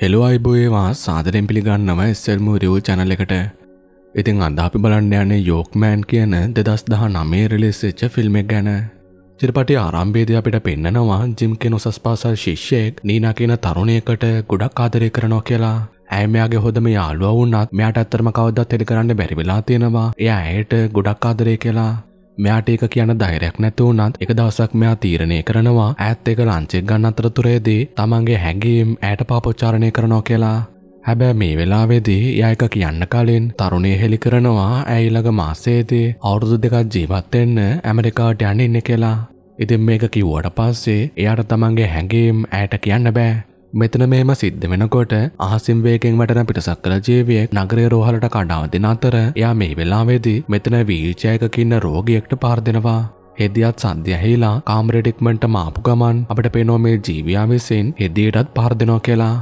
Hello අයිබෝයේ වා සාදරෙන් පිළිගන්නව එස්සල්ම රියවල් channel එකට ඉතින් අද අපි බලන්න යන්නේ යෝක්මෑන් කියන දෙදස් දහ නමේ රිලිස් වෙච්ච ෆිල්ම් එක ගැන චිරපටි ආරම්භයේදී අපිට පෙන්නනවා ජිම් කෙන උසස් පාසල් ශිෂ්‍යයෙක් නීනා කියන තරුණයකට ගොඩක් ආදරය කරනවා කියලා ඇය මෙයාගේ හොදම යාළුවා වුණත් මෙයාට ඇත්තටම කවදාවත් හෙලි කරන්න බැරි වෙලා තියෙනවා එයා ඇයට ගොඩක් ආදරය කියලා මෙයාට ඒක කියන ධෛර්යයක් නැතුව උනත් එක දවසක් මෙයා තීරණය කරනවා ඈත් එක ලංචෙක් ගන්න අතරතුරේදී තමන්ගේ හැඟීම් ඈට පාපොච්චාරණය කරනවා කියලා. හැබැ මේ වෙලාවේදී යයක කියන්න කලින් තරුණය හෙළි කරනවා ඇයිළඟ මාසේදී අවුරුදු දෙකක් ජීවත්වෙන්න ඇමරිකාට යන්න ඉන්න කියලා. ඉතින් මේක කිව්වට පස්සේ එයාට තමන්ගේ හැඟීම් ඇයට කියන්න බෑ මෙතන මේම සිද්ධ වෙනකොට අහසින් වේගෙන් වැටෙන පිටසක්කල ජීවියෙක් නගරය රෝහලට කඩාවදින අතර එයා මේ වෙලාවේදී මෙතන වීල්චයකක ඉන්න රෝගියෙක්ට පාර දෙනවා. හෙදියත් සන්ධ්‍යහහිලා කාම්රෙඩික්මට මාපු ගමන් අපට පෙනෝ මේ ජීවයා විසින් හෙදියටත් පාර්දිනෝ කියලා.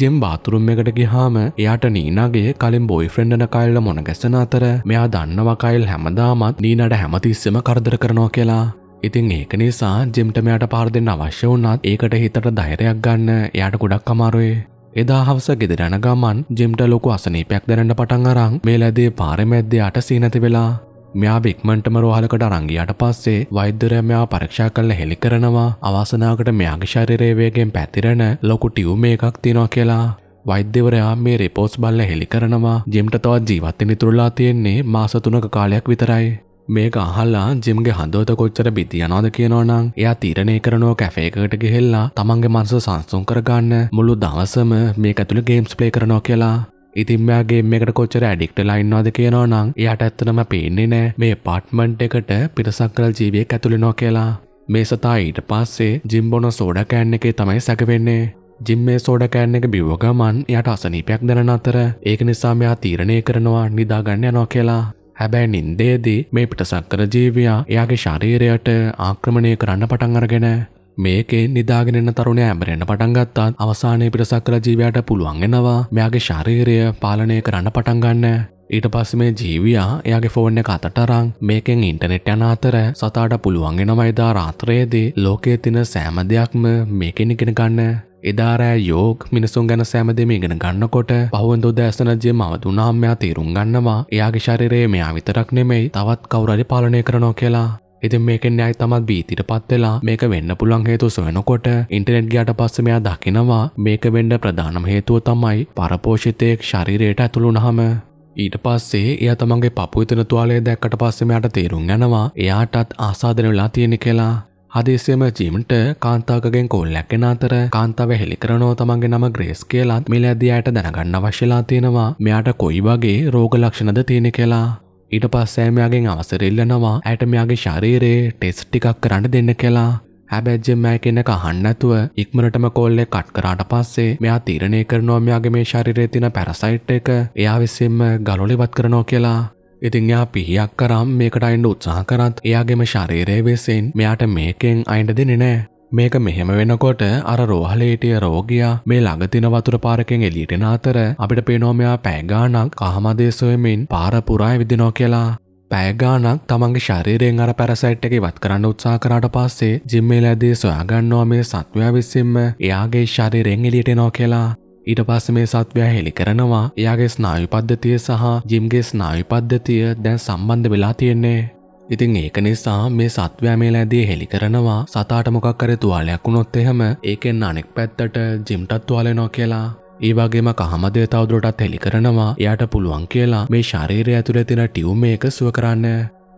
ජෙම් බාතුරුම් එකට ගිහාම එයාට නීනගේ කලින් බොයි ෆ්‍රෙන්ඩන කයිල්ල මොන ගැසන අතර මෙයා දන්නවකයිල් හැමදාමත් නීනට හැමතිස්සම කරදර කරනවා කියලා. ඉතින් ඒක නිසා ජිම්ටමයට පාර දෙන්න අවශ්‍ය වුණත් ඒකට හිතට ධෛරයක් ගන්න එයාට ගොඩක් අමාරුයි. එදා හවස ගෙදරන ගමන් ජිම්ට ලොකු අසනීපයක් දැනට පටන් අරන් මේ ලැදේ පාරමැද්දයට සීනති වෙලා මෙයා බික්මන්ටම රෝහලකට අරංගියට පස්සේ වෛද්‍යරය මෙයා පරක්ෂා කල්ල හෙළි කරනවා අවාසනාකට මෙයාගේ ශරිරේවයගෙන් පැතිරෙන ලොකු ටියවම එකක් තියෙනවා කියලා. වෛද්‍යවරයා මේ රිපෝස් බල්ල හෙළි කරනවා ජිම්ට තවත් ජීවත්ත නිතුරලා තියෙන්නේ මාසතුනක කාලයක් විතරයි. මේක අහල්ලා ජිම්ගේ හදෝත කොච්චර බිතියනෝද කියනවනම් එයා තීරණය කරනෝ කැෆේකට ගෙහෙල්ලා තමන්ගේ මනස සංසුන් කරගන්න මුළු දවසම මේ ඇතුළ ගේම්ස් ප්ලේ කරනෝ කියලා ඉතින්මයාගේ මේකට කොච්චර ඇඩික්ට ලයින්නවාද කියනෝ නම් එයාට ඇත්තනම පේන්නේ නෑ මේ පාට්මන්ට් එකට පිටසක් කරල් ජීවියක් ඇතුළෙනෝ කියලා මේ සතා ඊට පස්සේ ජිම්බොන සෝඩ කෑන් එකේ තමයි සැකවෙන්නේ ජිම් මේ සෝඩ කෑන් එක බිව්ව ගමන් යට අසනීපයක් දැන අතර ඒක නිසා මෙයා තීරණය කරනවා නිදාගන්න යනෝ කියලා හැබැයි නින්දේදී මේ පිටසක්කර ජීවියා එයාගේ ශරීරයට ආක්‍රමණය කරන්න පටන් අරගෙන මේකේ නිදාගෙන ඉන්න තරුණයා ඇඹරෙන්න පටන් ගත්තාත් අවසානයේ පිටසක් කළ ජීවියට පුළුවන් වෙනවා මෙයාගේ ශරීරය පාලනය කරන්න පටන් ගන්න. ඊට පස්ස මේ ජීවයා එයාගේ ෆෝන් එක අතට අරන් මේකෙන් ඉන්ටනෙට් යන අතර සතාට පුළුවන් වෙනවා එදා රාත්‍රයේදී ලෝකයේ තින සෑම දෙයක්ම මේකෙන් ඉගෙන ගන්න. එදාරෑ යෝග මිනිසුන් ගැන සෑමදෙම ඉගෙන ගන්නකොට පහුවන්දෝ දැසනජය මවදුනාම්මයා තේරුම් ගන්නවා එයාගේ ශරිරයේ මෙයා විතරක් නෙමෙයි තවත් කවුරරි පාලනය කරනෝ කියලා. ඉතින් මේකෙන් න්‍යයි තමත් බීතිට පත් වෙලා මේක වෙන්න පුළුවන් හේතු සොයනකොට ඉන්ටර්නෙට් ගියාට පස්සේ මෙයා දකිනවා මේක වෙන්න ප්‍රධානම හේතුව තමයි පරපෝෂිතයෙක් ශරීරයට ඇතුළු වුනහම ඊට පස්සේ එයා තමන්ගේ පපුවේ තියෙන තුවාලය දැක්කට පස්සේ මෙයාට තේරුම් යනවා එයාටත් ආසාදන වෙලා තියෙන කියලා හදිසියම ජිම්ට කාන්තාවකගෙන් කෝල්ලැක් එන අතර කාන්තාව හෙළි කරනෝ තමන්ගේ නම ග්‍රේස් කියලාත් මිලැදියායට දැනගන්න අවශ්‍යලා තියෙනවා මෙයාට කොයි වගේ රෝග ලක්ෂණද තියෙන කියලා ඊට පස්සේ මෙයාගෙන් අවසර ඉල්ලනවා ඇයට මෙයාගේ ශරීරයේ ටෙස්ට් ටිකක් කරන්න දෙන්න කියලා. හැබැයි මෑ කෙනෙක් අහන්න නැතුව ඉක්මනටම කෝල් එක කට් කරාට පස්සේ මෙයා තීරණය කරනවා මෙයාගේ මේ ශරීරයේ තියෙන පැරසයිට් එක එයා විසින්ම ගලවලවත් කරනවා කියලා. ඉතින් එයා පිහියක් කරාම් මේකට අයින්න උත්සාහ කරත් එයාගේම ශරීරය වෙසෙන් මෙයාට මේකෙන් අයින්ට දෙන්නේ නැහැ. මේක මෙහෙම වෙනකොට අර රෝහලේටිය රෝගයා මේ ළඟතින වතුර පාරකෙන් එලියටෙන අතර අපිට පේනෝමයා පෑගානක් කහමදේශවමින් පාරපුරා විදිනෝ කියලා. පෑගානක් තමන්ගේ ශරීරයෙන් අර පැරසයිට් එක ඉවත් කරන්න උත්සා කරාට පස්සේ ජිම්මේල ඇදී සොයාගන්නවා මේ සත්වයා විසින්ම එයාගේ ශරීරයෙන් එලියටෙනෝ කියලා. ඊට පස්ස මේ සත්වයා හෙළි කරනවා එයාගේ ස්නායු පද්ධතිය සහ ජිම්ගේ ස්නායු පද්ධතිය දැන් සම්බන්ධ වෙලා තියෙන්නේ. ඉතින් ඒක නිසා මේ සත්වයා මේ ලෑදී හෙළි කරනවා සතාට මොකක් හරි තුවාලයක් වුණොත් එහෙම ඒකෙන් අනෙක් පැත්තට ජිම්ටත් තුවාලෙනවා කියලා. ඒ වගේම කහමදේ තවදුරටත් හෙළි කරනවා එයාට පුළුවන් කියලා මේ ශරීරය ඇතුලේ තියෙන ටියුම් එක සුව කරන්න.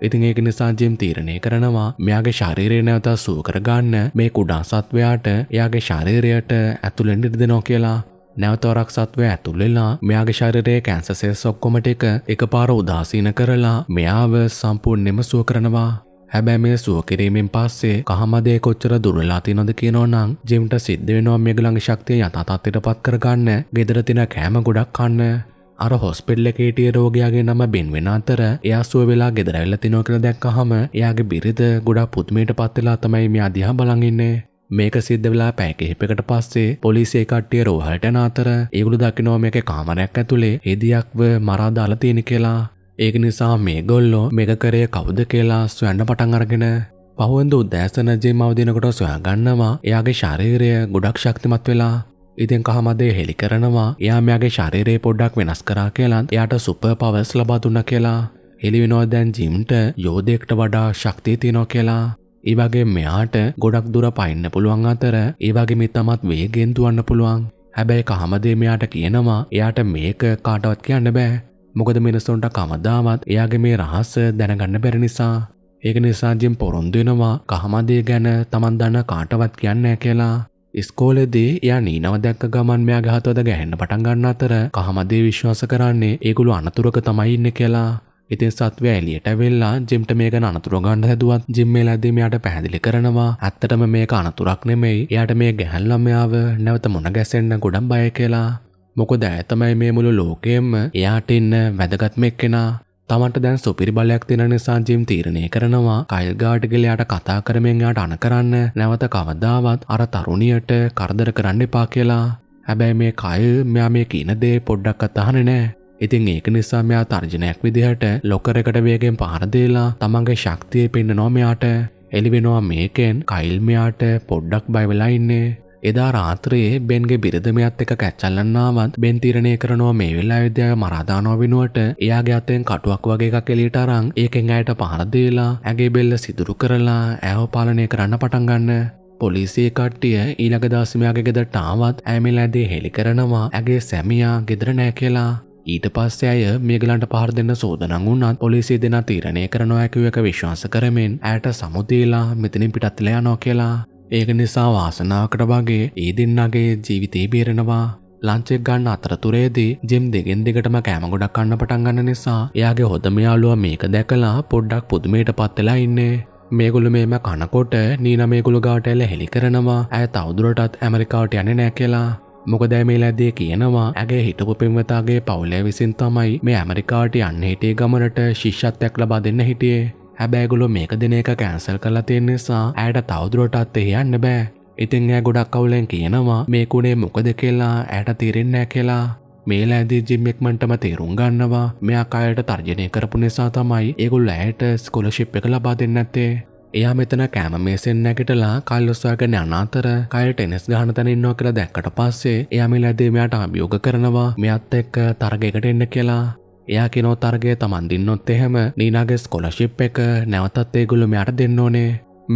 ඉතින් ඒක නිසා ජිම් තීරණය කරනවා මෙයාගේ ශරීරය නැවත සුව කරගන්න මේ කුඩා සත්වයාට එයාගේ ශරීරයට ඇතුලෙන් ඉරදෙනවා කියලා. නැවතවරක්සත්ව ඇතුළෙලා මෙයාගේ ශරිරයේ කැන්සසෙස් ඔක්කොමට එක එකපාර උදාසීන කරලා මෙයාව සම්පූර්ණයෙන්ම සුව කරනවා. හැබැයි මේ සුව කිරීමෙන් පස්සේ කහමදේ කොච්චර දුර්වලලා තියෙනවද කියනෝ නම් ජිම්ට සිද්ධ වෙනවා මේගොල්ලන්ගේ ශක්තිය යථා තත්ත්වයටපත් කරගන්න, gedara තියෙන කෑම ගොඩක් කන්න. අර හොස්පිටල් එකේ හිටිය රෝගියාගේ නම බෙන් වෙන අතර එයා සුව වෙලා gedara වෙලා තිනවා කියලා දැක්කහම එයාගේ බිරිඳ ගොඩක් පුදුමයටපත් වෙලා තමයි මෙයා දිහා බලන් ඉන්නේ. මේක සිද්ධ වෙලා පැය කිහිපයකට පස්සේ පොලිසිය කට්ටිය රෝහලට යන අතර ඒගොල්ලෝ දකිනවා මේකේ කාමරයක් ඇතුලේ එදියක්ව මරා දාලා තියෙන කියලා. ඒක නිසා මේගොල්ලෝ මේක කරේ කවුද කියලා සොයන්න පටන් අරගෙන පහුවඳ උදෑසන ජේම අවදිනකොට සොයාගන්නවා එයාගේ ශරීරය ගොඩක් ශක්තිමත් වෙලා ඉතින් කහමදේ හෙළි කරනවා එයා මෙයාගේ ශරීරයේ පොඩ්ඩක් වෙනස් කරා කියලත් එයාට සුපර් පවර්ස් ලබා දුන්නා කියලා හෙළි වෙනවා දැන් ජිම්ට යෝධයෙක්ට වඩා ශක්තිය තියෙනවා කියලා ඒවගේ මෙයාට ගොඩක් දුර පයින්න පුළුවන් අතර ඒවගේ මේ තමත් වේගෙන් දුවන්න පුළුවන් හැබැයි කහමදේ මෙයාට කියනවා එයාට මේක කාටවත් කියන්න බෑ මොකද මිනිස්සුන්ට කමදාවත් එයාගේ මේ රහස දැනගන්න බැරි නිසා ඒක නිසා ජිම් පොරොන්දු වෙනවා කහමදේ ගැන Taman දන්න කාටවත් කියන්නේ කියලා ස්කෝලෙදී එයා නීනව දැක්ක ගමන් මෙයා ගහතවද ගැහෙන්න පටන් ගන්න අතර කහමදේ විශ්වාස කරන්නේ ඒගොල්ලෝ අනතුරක තමයි ඉන්නේ කියලා ඉතින් සත්වයා එළියට ඇවිල්ලා ජිම්ට මේ ගැන අනතුරු ගන්න හැදුවත් ජිම් මේ ලද්දේ මෙයාට පැහැදිලි කරනවා ඇත්තටම මේක අනතුරක් නෙමෙයි. එයාට මේ ගැහැණු ළමයාව නැවත මුණ ගැසෙන්න ගොඩක් බය කියලා. මොකද ඇතමයි මේ මුළු ලෝකයෙන්ම එයාට ඉන්න වැදගත්ම එක්කෙනා. තමන්ට දැන් සුපිරි බලයක් තියෙන නිසා ජිම් තීරණය කරනවා කයිල් ගාඩ් ගලයාට කතා කරමින් යාට අණ කරන්න නැවත කවදාවත් අර තරුණියට කරදර කරන්න එපා කියලා. හැබැයි මේ කයිල් මෙයා මේ කියන දේ පොඩ්ඩක් අතහන්නේ නැහැ. ඉතින් ඒක නිසා මෙයා තර්ජනයක් විදිහට ලොකරකට වේගෙන් පහර දීලා තමන්ගේ ශක්තිය පෙන්නනවා මෙයාට එළිවෙනවා මේකෙන් කයිල් මෙයාට පොඩ්ඩක් බය වෙලා ඉන්නේ එදා රාත්‍රයේ බෙන්ගේ බිරිදමයත් එක කැච්චල්ලන්නාවත් බෙන් තීරණය කරනවා මේ වෙලා විද්‍යාව මරාදානෝ වෙනුවට එයාගේ අතෙන් කටුවක් වගේ එකක් එලියට අරන් ඒකෙන් ඇයට පහර දීලා ඇගේ බෙල්ල සිදුරු කරලා ඇව පාලනය කරන්න පටන් ගන්න. පොලිසිය කට්ටිය ඊළඟ දාසමයාගේ ගෙදරට ආවත් ඇමිලැදී හෙලි කරනවා ඇගේ සැමියා ගෙදර නෑ කියලා ඊට පස්සේ අය මේගලන්ට පහර දෙන්න සෝදනං වුණත් පොලිසිය දෙන තීරණය කරනවා ඇකිව එක විශ්වාස කරමින් ඇයට සමුදීලා මෙතනින් පිටත්ල යනෝ කියලා. ඒක නිසා වාසනාවකට වගේ ඒ දෙන්නගේ ජීවිතේ බේරෙනවා. ලංචෙක් ගන්න අතරතුරේදී ජෙම් දෙගෙන් දෙකටම කෑම ගොඩක් කන්න පටන් ගන්න නිසා එයාගේ හොදම යාළුවා මේක දැකලා පොඩ්ඩක් පුදුමයට පත් වෙලා ඉන්නේ. මේගොලු මේම කනකොට නීන මේගොලු ගාට එල හෙළි කරනවා ඇය තවදුරටත් ඇමරිකාවට යන්නේ නැහැ කියලා. මොකදෑ මේලදේ කියනවා ඇගේ හිටපු පෙන්වතාගේ පවුලේ විසින් තමයි මේ ඇමරිකාට යන්න හිටිය ගමනට ශිෂ්‍යත්යක් ලබා දෙන්න හිටියේ හැබෑගුලො මේක දෙන එක කෑන්සල් කරලා තියෙන නිසා ඇයට තවදුරටත් එහෙ යන්න බෑ ඉතින් ඇ ගොඩක් කවුලෙන් කියනවා මේ කුණේ මොකද කියලා ඇයට තිරෙන්නෑ කියලා මේලා ඇදී ජිම්මෙක්මන්ටම තේරුම් ගන්නවා මෙයා අයට තර්ජනය කරපු නිසා තමයි ඒගොල් ඇයට ස්කොලශිප් එක ලබා දෙන්නත්තේ එයා මෙතන කෑම මේසෙන් නැගිටලා කල් ඔස්වාගෙන යන අතර කයට ටෙනිස් ගහන තැන ඉන්නවා කියලා දැක්කට පස්සේ එයා මේ ලැදේ මෙයාට අභියෝග කරනවා මෙයත් එක්ක තරගයකට එන්න කියලා. එයා කිනෝ තරගය Taman දින්නොත් එහෙම නීනාගේ ස්කෝලර්ෂිප් එක නැවතත් ඒගොල්ලෝ මෙයාට දෙන්න ඕනේ.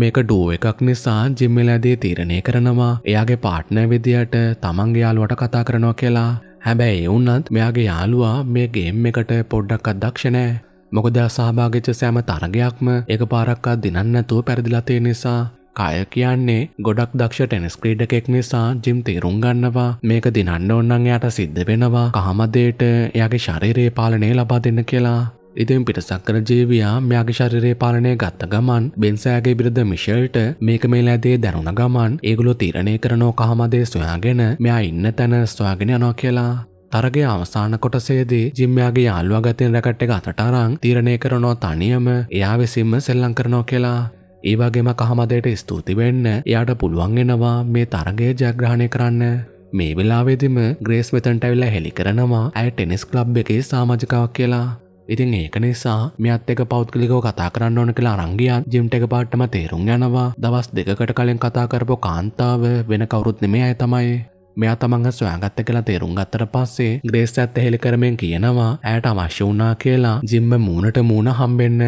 මේක ඩුව එකක් නිසා ජිම්මිලදී තීරණය කරනවා එයාගේ පාට්න විදියට තමන්ගේ යාළුවට කතා කරනවා කියලා හැබැයි එවුන්නත් මෙයාගේ යාළුවා මේ ගේම් එකට පොඩ්ඩක් අදක්ෂණෑ මොකද සහභාගිච්ච සෑම තරගයක්ම එක පාරක්කා දිනන්නතුව පැරදිලතේ නිසා කය කියන්නේ ගොඩක් දක්ෂ ටෙනිස් ක්‍රීඩකෙක් නිසා ජිම් තේරුම් ගන්නවා මේක දිනන්න ඕනනම් එයාට සිද්ධ වෙනවා කහමදේට එයාගේ ශරීරයේ පාලනය ලබා දෙන්න කියලා ඉතින් පිටසක්කර ජීවයා මෙයාගේ ශරීරයේ පාලනය ගත්ත ගමන් බෙන්සෑගේ බිරිඳ මිෂෙල්ට මේක මේ ලැදේ දැනුණ ගමන් ඒගොල්ලෝ තීරණය කරනෝ කහමදේ සොයාගෙන මෙයා ඉන්න තැන සොයාගෙන යනවා කියලා තරගේ අවසාන කොටසේදී ජිම්යාගේ යාළුවා ගතින් රැකට් එක අතට අරන් තීරණය කරනවා තනියම එයා විසින්ම සෙල්ලම් කරනවා කියලා ඒවාගේම කහමදයට ස්තුති වෙන්න එයාට පුළුවන් එනවා මේ තරගේ ජයග්‍රහණය කරන්න. මේ වෙලාවේදිම ග්‍රේස් වෙතන්ට ඇවිල්ලා හෙළි කරනවා ඇය ටෙනිස් ක්ලබ් එකේ සාමාජිකාවක් කියලා. ඉතින් ඒක නිසා මෙත් එක පෞද්ගලිකව කතා කරන්න ඕන කියලා අරංගියන් ජිම්ට එක පාටම තේරුම් යනවා දවස් දෙකකට කලින් කතා කරපු කාන්තාව වෙන කවුරුත් නෙමේ අය තමයි මෙයා තමන්හ සොයාගත්ත කියලා තේරුම් ගත්තට පස්සේ ග්‍රේස් ඇත්ත හෙළි කරමෙන් කියනවා ඇයට අවශ්‍ය වුණා කියලා ජිම්ම මූණට මූුණ හම්බෙන්න.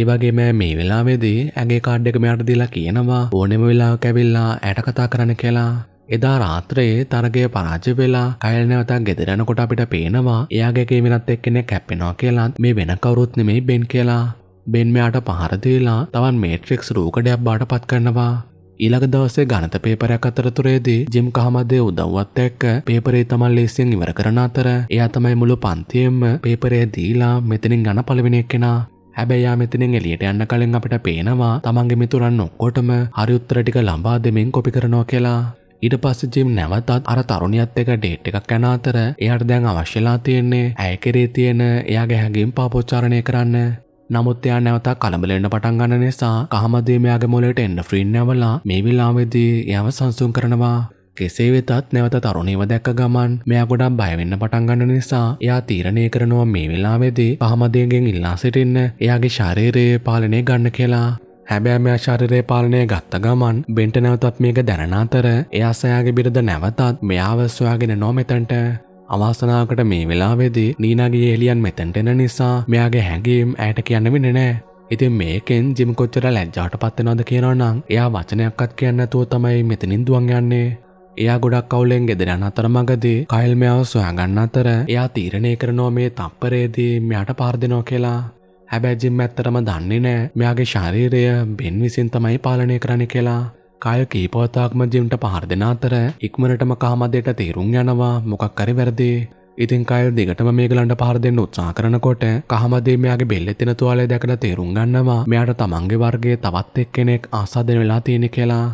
ඒවගේම මේ වෙලාවේදී ඇගේ කාඩ් එක මෙයාට දිලා කියනවා ඕනෙම වෙලා කැවිල්ලා ඇයට කතා කරන කියලා. එදා රාත්‍රයේ තරගය පරාජ වෙලා කයල් නැවතක් ගෙදරනකොට අපිට පේනවා එයාගේ කේමිනත් එක්කෙනෙක් කැප්පෙනවා කියලාත් මේ වෙන කවුරුත් නෙමෙයි බෙන් කියලා. බෙන්මයාට පහරදීලා තවන් මේට්‍රික්ස් රූකඩයක් බාට පත් කරනවා ඊළඟ දවසේ ගණත පේපරයක් අතරතුරේදී ජිම් කහමදේ උදව්වත් එක්ක පේපරේ තමන් ලේසියෙන් ඉවර කරන අතර එයා තමයි මුළු පන්තියෙම පේපරේ දීලා මෙතනින් ගණ පළවෙනි එක්කෙනා හැබැයි යා මෙතනින් එළියට යන්න කලින් අපිට පේනවා තමන්ගේ මිතුරන් ඔක්කොටම හරි උත්තර ටික ලබා දෙමින් කොපි කරනවා කියලා ඊට පස්ස ජිම් නැවතත් අර තරුණියත් එක ඩේට් එකක් යන අතර එයාට දැන් අවශ්‍යලා තියෙන්නේ ඇය කෙරේ තියෙන එයාගේ හැඟීම් පාපොච්චාරණය කරන්න නමුත් එයා නැවත කලබලෙන්න පටන් ගන්න නිසා කහමදේ මෙයාගේ මොලේට එන්න ෆ්‍රීන් නැවලා මේ වෙලාවේදී එයාව සංසුන් කරනවා. කෙසේ වෙතත් නැවත තරුණීව දැක්ක ගමන් මෙයා ගොඩක් බය වෙන්න පටන් ගන්න නිසා එයා තීරණය කරනවා මේ වෙලාවේදී කහමදේගෙන් ඉල්ලා සිටින්න එයාගේ ශරීරයේ පාලනය ගන්න කියලා. හැබැයි මෙයා ශරීරය පාලනය ගත්ත ගමන් බෙන්ට නැවතත් මේක දැනන අතර එයා සයාගේ බිරද නැවතත් මෙයාව සොයාගෙන නොමෙතන්ට අවාසනාවකට මේ වෙලාවේදී නීනාගේ එලියන් මෙතැන්ට එන නිසා මෙයාගේ හැඟීම් ඇයට කියන්න වෙන්නේ නෑ. ඉතින් මේකෙන් ජිම කොච්චර ලැජ්ජාට පත්වෙනවද කියනවා නම් එයා වචනයක්වත් කියන්නේ නැතුව තමයි මෙතනින් දුවන් යන්නේ. එයා ගොඩක් කවුලෙන් ගෙදර යන අතරමඟදී කයිල් මෙයාව සොයාගන්න අතර එයා තීරණය කරනවා මේ තප්පරේදී මෙයාට පාර දෙනවා කියලා. හැබැයි ජිම් ඇත්තටම දන්නේ නැහැ මෙයාගේ ශරීරය බෙන් විසින් තමයි පාලනය කරන්නේ කියලා. කල් කීපවතාක්ම ජිම්ට පහර දෙෙන අතර ඉක්මනටම කාමදයට තේරුම් යනවා මොකක් කරි වැරදේ ඉතින් කයිල් දිගටම මේගලන්ට පහර දෙන්න උත්සා කරනකොට කහමදේ මෙයාගේ බෙල්ලෙතින තුවාලය දැකලා තේරුම් ගන්නවා මෙයාට තමන්ගේ වර්ගේ තවත් එක් කෙනෙක් ආසාදන වෙලා තියෙන කියලා.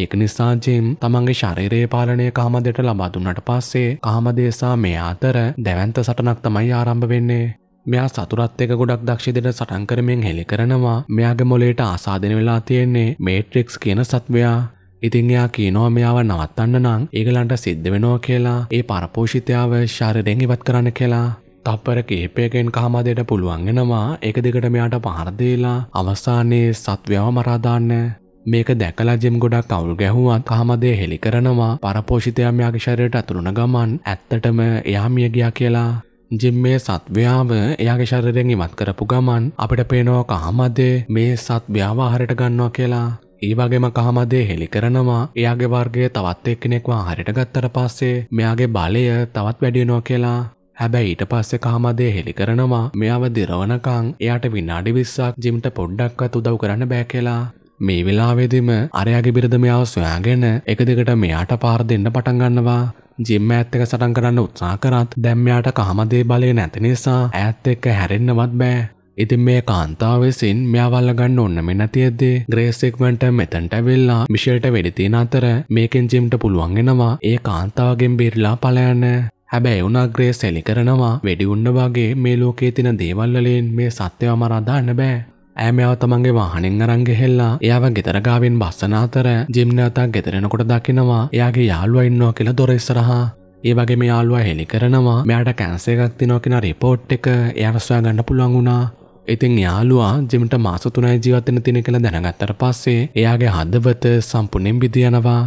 ඒක නිසා ජිම් තමන්ගේ ශරීරයේ පාලනය කහමදට ලබා දුන්නට පස්සේ කහමදේසා මේ අතර දැවන්ත සටනක් තමයි ආරම්භ වෙන්නේ. මෙයා සතුරත් එක ගොඩක් දක්ෂිදයට සටන් කරමෙන් හෙළි කරනවා මෙයාගේ මොලේට ආසාදන වෙලා තියෙන්නේ මේට්‍රික්ස් කියන සත්වයා ඉතින් එයා කියනවා මෙයාව නවත්තන්න නම් ඒගලන්ට සිද්ධ වෙනවා කියලා ඒ පරපෝෂිතයාව ශරීරයෙන් ඉවත් කරන්න කියලා තප්පර කිහිපයකෙන් කහමදයට පුළුවන් වෙනවා ඒක දිගට මෙයාට පහර දීලා අවසානයේ සත්වයාව මරා දාන්න මේක දැකලා ජෙම් ගොඩක් අවුල් ගැහුවත් කහමදේ හෙළි කරනවා පරපෝෂිතයා මෙයාගේ ශරීරයට අතුරුන ගමන් ඇත්තටම එයා මිය ගියා කියලා ඉතින් මේ සත්වයාව එයාගේ ශරීරයෙන් ඉවත් කරපු ගමන් අපිට පේනවා කහමදේ මේ සත්වයාව ආහාරයට ගන්නවා කියලා. ඒ වගේම කහමදේ හෙලි කරනවා. එයාගේ වර්ගයේ තවත් එක්කෙනෙක්ව ආහාරයට ගත්තට පස්සේ මෙයාගේ බලය තවත් වැඩි වෙනවා කියලා. හැබැයි ඊට පස්සේ කහමදේ හෙලි කරනවා. මෙයාව දිරවනකම් එයාට විනාඩි 20ක් ජිම්ට පොඩ්ඩක්වත් උදව් කරන්න බෑ කියලා. මේ වෙලාවේදීම අරයාගේ බිරිඳ මෙයාව සොයාගෙන එක දිගට මෙයාට පාර දෙන්න පටන් ගන්නවා. ජිම්ම ඇත්තක සටන් කරන්න උත්සා කරත් දැම්මයාට කහමදේ බලය නැති නිසා ඇත් එක්ක හැරෙන්න්නවත් බෑ. ඉතින් මේ කාන්තාවසින් මෙයාවල්ල ගන්න ඔන්න මෙ නැතියද්දේ ග්‍රේසෙක්මට මෙතැන්ට වෙල්ලා මිශල්ට වෙඩිතින අතර මේකෙන් ජිම්ට පුළුවන්ගෙනවා ඒ කාන්තාවගෙන් බිරිලා පලයන්න. හැබැයි උනාග්‍රේ සෙලි කරනවා වැඩිඋන්න වගේ මේ ලෝකේ තින දේවල්ලලෙන් මේ සත්‍යව මරදාන්න බෑ. ඇමයාව තමන්ගේ වාහනෙන් අරංගෙහෙල්ලා එයාව ගෙතරගාවෙන් බස්සන අතර ජිම්නතාක් ගෙතරෙනකොට දකිනවා එයාගේ යාළුව ඉන්නවා කියලා දොර ඉස්සරහා ඒ වගේ මේ යාළුවා හෙළි කරනවා මෙයාට කැන්සර් එකක් තියෙනවා කියන රිපෝට් එක එයාට සොයාගන්න පුළුවන් වුණා ඉතින් යාළුවා ජිමිට මාස තුනයි ජීවත් වෙන තියෙන කියලා දැනගත්තට පස්සේ එයාගේ හදවත සම්පූර්ණයෙන් බිඳ යනවා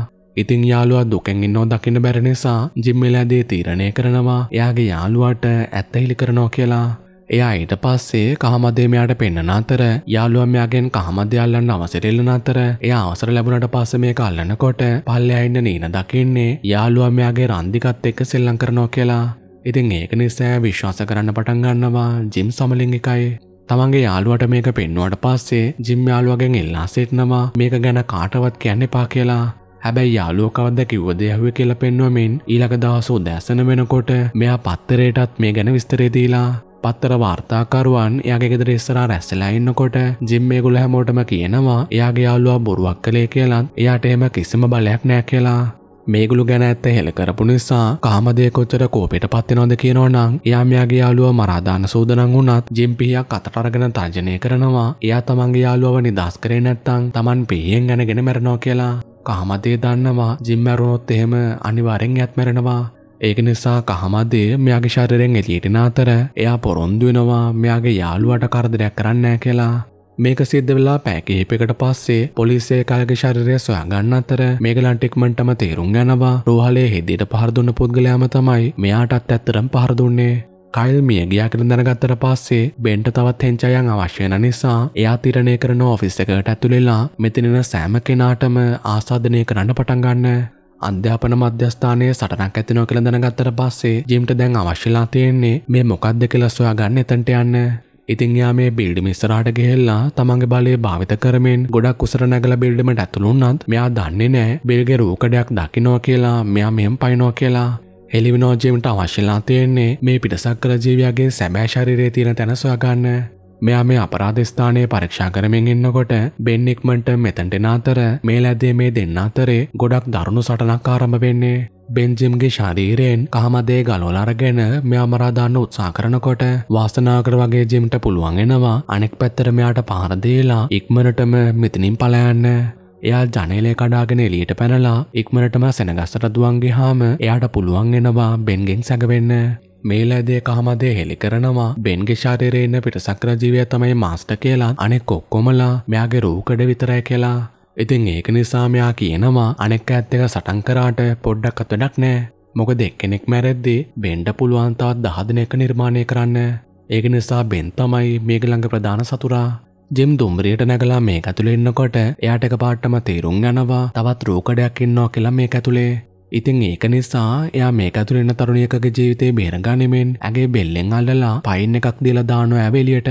ඉතිං යාළුවා දුකෙන් ඉන්නෝ දකින්න බැරි නිසා ජිම්මෙලාදේ තීරණය කරනවා එයාගේ යාළුවාට ඇත්ත හිලි කරනවා කියලා එයා ඊට පස්සේ කහමදේ මෙයාට පෙන්නන අතර යාළුවා මෙයාගෙන් කහමදේ අල්ලන්න අවසර ඉල්ලන අතර එයා අවසර ලැබුණට පස්සේ මේක අල්ලනකොට පල්ලෙහා ඉන්න නීන දකින්නේ යාළුවා මෙයාගේ රන්දිකත් එක්ක සෙල්ලම් කරනවා කියලා. ඉතින් ඒක නිසා විශ්වාස කරන්න පටන් ගන්නවා ජිම් සමලින් එකයි. තමන්ගේ යාළුවට මේක පෙන්නුවට පස්සේ ජිම් යාළුවගෙන් එල්ලා සිටනවා මේක ගැන කාටවත් කියන්න එපා කියලා. හැබැයි යාළුව කවද්ද කිව්වද යහුවේ කියලා පෙන්වමින් ඊළඟ දවස් උදෑසන වෙනකොට මෙයා පත්තරේටත් මේ ගැන විස්තරේ දීලා පත්තර වාර්තාකරුවන් යගේ ගෙදර ඉස්සරා රැස්සලා ඉන්නකොට ජිම් මේගොල්ල හැමෝටම කියනවා එයාගේ යාළුවා බොරුවක් කළේ කියලත් එයාට එහෙම කිසිම බලයක් නෑ කියලා මේගුළු ගැන ඇත්ත හෙළ කරපු නිසා කාමදය කොච්චර කෝපෙට පත්තිනොද කියනවනම් යාමයාගේ යාළුව මරාධාන සූදනං වුණත් ජිම්පිහයක් අතටරගෙන තර්ජනය කරනවා එයා තමන්ගේ යාළුවව නිදස් කරේ නැත්තං තමන් පියෙන් ගැනගෙන මැරනෝ කියලා කාමදය දන්නවා ජිම්මැරුණොත් එහෙම අනිවාරෙන් ඇත්මැරෙනවා ඒක නිසා කහමදේ මෙයාගේ ශරීරයෙන් එළියටෙන අතර එයා පොරොන්දු වෙනවා මෙයාගේ යාළුවට කරදරයක් කරන්න කියලා මේක සිද්ධ වෙලා පැය කිහිපයකට පස්සේ පොලිසිය කාගේ ශරීරය සොයාගන්න අතර මේගලන් ටික්මන්ටම තේරුම් යනවා රෝහලේ හෙදියට පහර දුන්න පුද්ගලයාම තමයි මෙයාටත් ඇත්තටම පහර දුන්නේ. කයිල් මිය ගියා කියලා දැනගත්තට පස්සේ බෙන්ට තවත් හෙන්චයන් අවශ්‍ය වෙන නිසා එයා තීරණය කරන ඔෆිස් එකකට ඇතුළු වෙලා මෙතනින සෑම කෙනාටම ආසාදනය කරන්න පටන් ගන්නවා. අධ්‍යාපන මධ්‍යස්ථානයේ සටනක් ඇතිනෝ කියලා දැනගත්තට පස්සේ ජිම්ට දැන් අවශ්‍යලා තියෙන්නේ මේ මොකක්ද කියලා සොයාගන්න එතනට යන්න. ඉතින් යා මේ බිල්ඩිම ඉස්සරහට ගෙහෙල්ලා තමන්ගේ බලය භාවිත කරමින් ගොඩක් උසර නැගලා බිල්ඩිමට ඇතුළුන්නත් මෙයා දන්නේ නැහැ බිල්ගේ රූකඩයක් දකින්නෝ කියලා මෙයා මෙහෙම පයින්නෝ කියලා එලිවිනෝජීමට අවශ්‍යලා තියෙන්නේ මේ පිටසක්කල ජීවියාගේ සැබෑ ශරීරයේ තියෙන තැන සොයාගන්න මෙයා මේ අපරාධ ස්ථානය පරීක්ෂා කරමින් ඉන්නකොට බෙන් ඉක්මන්ට මෙතනට එන අතර මේ ලැද්දේ මේ දෙන්න අතරේ ගොඩක් දරුණු සටනක් ආරම්භ වෙන්නේ. බෙන්ජිම්ගේ ශරීරයෙන් කහමදේ ගලෝල අරගෙන මෙයා මරාදාන්න උත්සා කරනකොට වාස්තනාකර වගේ ජිම්ට පුළුවන් එනවා අනෙක් පැත්තර මෙයාට පහරදේලා ඉක්මනටම මෙතනින් පලයන්න. එයා ජනලේ කඩාගෙන එලියට පැනලා ඉක්මනටම සෙනගස්සට දුවන්ගේ හාම එයාට පුළුවන් එනවා බෙන්ගෙන් සැඟවෙන්න. මේලෑදේ කහමදේ හෙළි කරනවා බෙන්ගේ ශාරීරයේ ඉන්න පිටසක්‍ර ජීවය තමයි මාස්ටර් කියලා අනෙක් ඔක්කොමලා මෙයාගේ රූකඩ විතරයි කියලා ඉතින් ඒක නිසා මෙයා කියනවා අනෙක් ඇත් එක සටන් කරාට පොඩ්ඩක්වත් වැඩක් නෑ. මොකද එක්කෙනෙක් මැරෙද්දී බෙන්ඩ පුළුවන් තවත් දහ දිනක නිර්මාණය කරන්න. ඒක නිසා බෙන් තමයි මේක ළඟ ප්‍රධාන සතුරා. ජිම් දුම්රියට නැගලා මේක ඇතුලේ ඉන්නකොට එයාට එකපාරටම තේරුම් යනවා තවත් රූකඩයක් ඉන්නවා කියලා මේක ඇතුලේ. ඉතින් ඒක නිසා එයා මේක ඇතුළේ ඉන්න තරුණියකගේ ජීවිතේ බේරගනිමින් ඇගේ බෙල්ලෙන් අල්ලලා පයින් එකක් දීලා දානවා ඇව එළියට.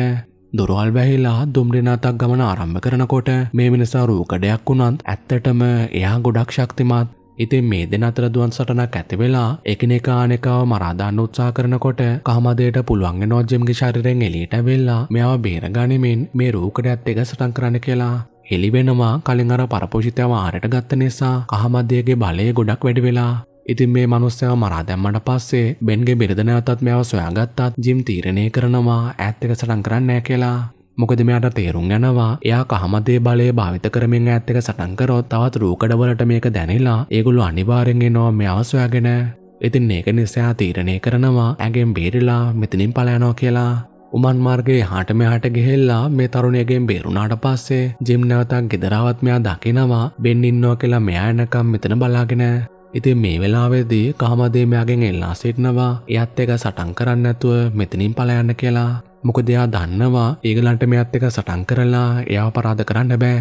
දොරවල් වැහිලා දුම්රිනාතක් ගමන ආරම්භ කරනකොට මේ මිනිසා රූකඩයක් වුණත් ඇත්තටම එයා ගොඩක් ශක්තිමත්. ඉතින් මේ දෙන අතර දුවන් සටනක් ඇති වෙලා එකිනෙකා අනෙකාව මරා දාන්න උත්සාහ කරනකොට කහමදේට පුළුවන් වෙනවා ජිම්ගේ ශරීරයෙන් එළියට වෙලා මෙයාව බේරගනිමින් මේ රූකඩයත් එක සටන් කරන්න කියලා එලිවෙනවා කලින් අර පරපෝෂිතයව ආරයට ගත්ත නිසා කහමදයගේ බලය ගොඩක් වැඩි වෙලා ඉතින් මේ මනුස්සයව මරා දැම්මට පස්සේ බෙන්ගේ බිරිධනයවතත් මෙයාව සොයාගත්තත් ජිම් තීරණය කරනවා ඇත් එක සටන් කරන්නෑ කියලා මොකද මෙයාට තේරුම් යනවා එයා කහමදේ බලය භාවිත කරමින් ඇත් එක සටන් කරොත් තවත් රූකඩවලට මේක දැනෙලා ඒගොල්ලෝ අනිවාර්යෙන් එනවා මෙයාව සොයාගෙන. ඉතින් ඒක නිසා තීරණය කරනවා ඇගෙන් බේරිලා මෙතනින් පලයනවා කියලා. උමන් මාර්ගේ හට මෙහට ගෙහෙල්ලා මේ තරුණයගෙන් බේරුණාට පස්සේ ජිම් නැවතක් ගෙදරාවත් මෙයා දකිනවා බෙන් ඉන්නවා කියලා මෙයා එනකම් මෙතන බලාගෙන ඉතින් මේ වෙලාවේදී කාමදේ මෙයාගෙන් එල්ලා සිටනවා එයත් එක සටන් කරන්න නැතුව මෙතනින් පලයන්න කියලා මොකද එයා දන්නවා ඒගලන්ට මෙයත් එක සටන් කරලා එයාව පරාද කරන්න බෑ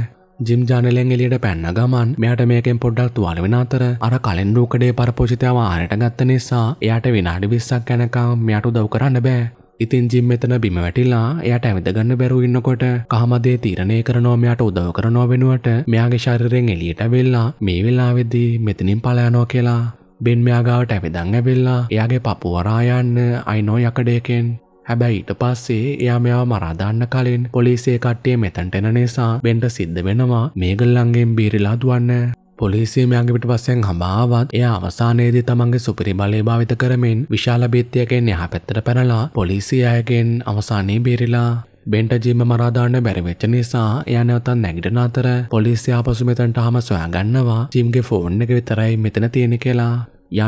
ජිම් ජානලෙන් එලියට පැන්න ගමන් මෙයාට මේකෙන් පොඩ්ඩක් තුවාල වෙන අතර අර කලින් රූකඩේ පරපෝෂිතයව ආරයට ගත්ත නිසා එයාට විනාඩි 20ක් යනකම් මෙයාට උදව් කරන්න බෑ. ඉතින් ජිම් මෙතන බිම වැටිලා එයට ඇවිදගන්න බැරුව ඉන්නකොට කහමදේ තීරණය කරනවා මෙයාට උදව් කරනවා වෙනුවට මෙයාගේ ශරීරයෙන් එළියට වෙල්ලා මේ වෙලාවෙදී මෙතනින් පලයනෝ කියලා බෙන් මෙයාගාවට ඇවිදං ඇවෙල්ලා එයාගේ පපු වරායන්න අයිනෝ යකඩයකෙන් හැබැයි ඊට පස්සේ එයා මෙයා මරාදාන්න කලින් පොලිසිය කට්ටිය මෙතැන්ට එන නිසා බෙන්ට සිද්ධ වෙනවා මේගල්ලන්ගෙන් බීරිලා දුවන්න පොලිසිය මෙයාගිට පස්සෙන් හමාවත් එය අවසානයේදී තමන්ගේ සුපිරි බලය භාවිත කරමින් විශාල බේත්තියකෙන් යහ පැත්තට පැනලා පොලිසිය අයගෙන් අවසානයේ බේරිලා බෙන්ට ජීම මරාදාන්න බැරිවෙච්ච නිසා යනවතන් නැගිටන අතර පොලිසියාපසු මෙතැන්ට හම සොයාගන්නවා ජිම්ගේ ෆෝන් එක විතරයි මෙතන තියෙන කියලා.